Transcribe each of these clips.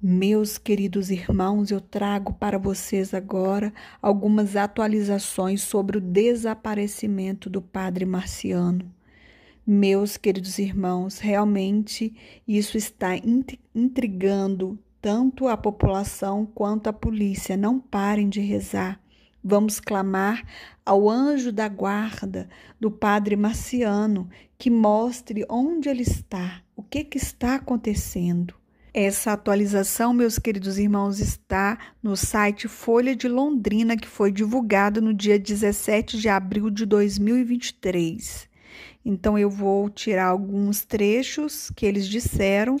Meus queridos irmãos, eu trago para vocês agora algumas atualizações sobre o desaparecimento do padre Marciano. Meus queridos irmãos, realmente isso está intrigando tanto a população quanto a polícia. Não parem de rezar. Vamos clamar ao anjo da guarda do padre Marciano que mostre onde ele está, o que, que está acontecendo. Essa atualização, meus queridos irmãos, está no site Folha de Londrina, que foi divulgado no dia 17 de abril de 2023. Então, eu vou tirar alguns trechos que eles disseram.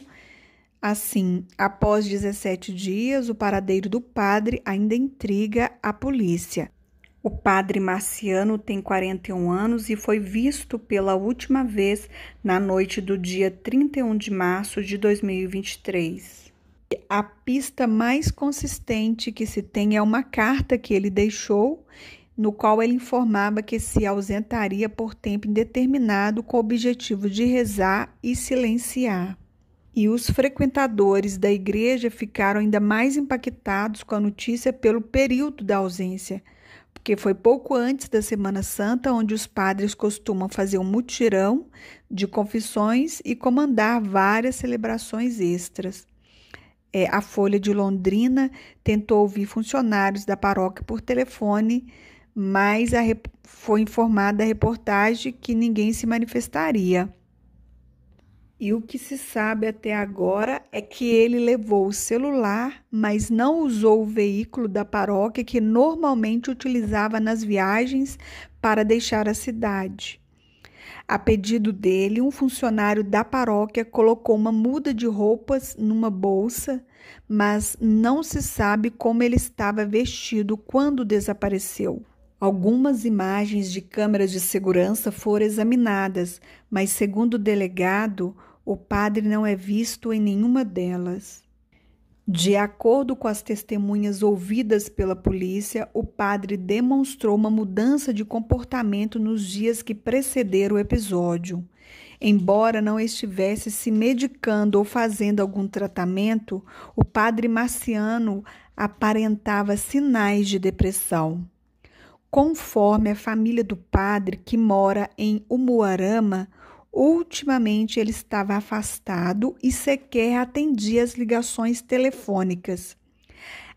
Assim, após 17 dias, o paradeiro do padre ainda intriga a polícia. O padre Marciano tem 41 anos e foi visto pela última vez na noite do dia 31 de março de 2023. A pista mais consistente que se tem é uma carta que ele deixou, no qual ele informava que se ausentaria por tempo indeterminado com o objetivo de rezar e silenciar. E os frequentadores da igreja ficaram ainda mais impactados com a notícia pelo período da ausência porque foi pouco antes da Semana Santa, onde os padres costumam fazer um mutirão de confissões e comandar várias celebrações extras. É, a Folha de Londrina tentou ouvir funcionários da paróquia por telefone, mas a, foi informada a reportagem que ninguém se manifestaria. E o que se sabe até agora é que ele levou o celular, mas não usou o veículo da paróquia que normalmente utilizava nas viagens para deixar a cidade. A pedido dele, um funcionário da paróquia colocou uma muda de roupas numa bolsa, mas não se sabe como ele estava vestido quando desapareceu. Algumas imagens de câmeras de segurança foram examinadas, mas, segundo o delegado, o padre não é visto em nenhuma delas. De acordo com as testemunhas ouvidas pela polícia, o padre demonstrou uma mudança de comportamento nos dias que precederam o episódio. Embora não estivesse se medicando ou fazendo algum tratamento, o padre Marciano aparentava sinais de depressão. Conforme a família do padre, que mora em Umuarama, Ultimamente ele estava afastado e sequer atendia as ligações telefônicas.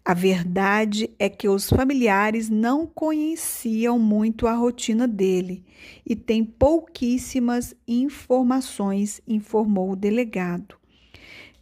A verdade é que os familiares não conheciam muito a rotina dele e têm pouquíssimas informações, informou o delegado.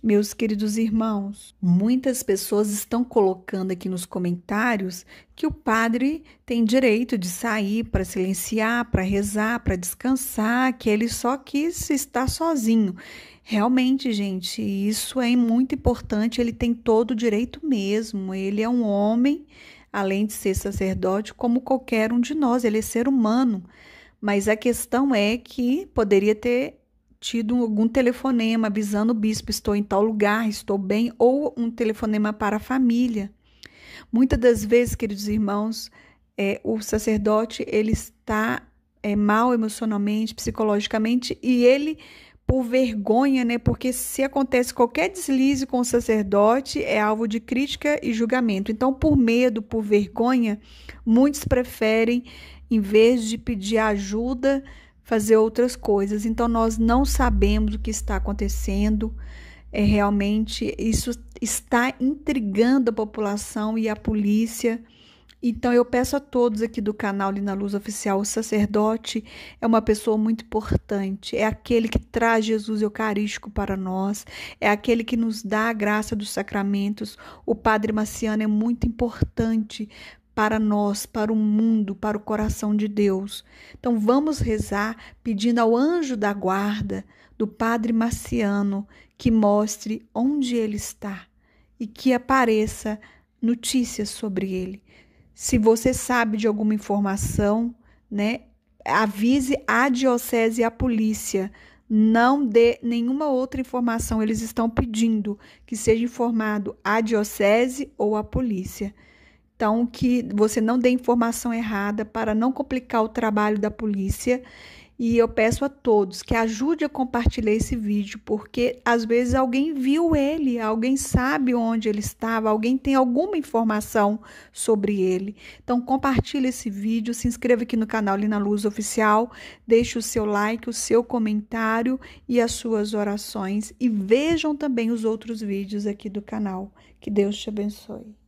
Meus queridos irmãos, muitas pessoas estão colocando aqui nos comentários que o padre tem direito de sair para silenciar, para rezar, para descansar, que ele só quis estar sozinho. Realmente, gente, isso é muito importante, ele tem todo o direito mesmo. Ele é um homem, além de ser sacerdote, como qualquer um de nós, ele é ser humano. Mas a questão é que poderia ter tido algum telefonema avisando o bispo: estou em tal lugar, estou bem, ou um telefonema para a família. Muitas das vezes, queridos irmãos, é, o sacerdote ele está é, mal emocionalmente, psicologicamente, e ele por vergonha, né? Porque se acontece qualquer deslize com o sacerdote, é alvo de crítica e julgamento. Então, por medo, por vergonha, muitos preferem, em vez de pedir ajuda, fazer outras coisas. Então, nós não sabemos o que está acontecendo. É, realmente, isso está intrigando a população e a polícia. Então, eu peço a todos aqui do canal Lina Luz Oficial: o sacerdote é uma pessoa muito importante, é aquele que traz Jesus Eucarístico para nós, é aquele que nos dá a graça dos sacramentos. O Padre Maciano é muito importante para nós, para o mundo, para o coração de Deus. Então vamos rezar pedindo ao anjo da guarda do Padre Marciano que mostre onde ele está e que apareça notícias sobre ele. Se você sabe de alguma informação, né, avise a diocese e a polícia. Não dê nenhuma outra informação. Eles estão pedindo que seja informado a diocese ou a polícia. Então, que você não dê informação errada para não complicar o trabalho da polícia. E eu peço a todos que ajude a compartilhar esse vídeo, porque às vezes alguém viu ele, alguém sabe onde ele estava, alguém tem alguma informação sobre ele. Então compartilhe esse vídeo, se inscreva aqui no canal Lina Luz Oficial, deixe o seu like, o seu comentário e as suas orações e vejam também os outros vídeos aqui do canal. Que Deus te abençoe.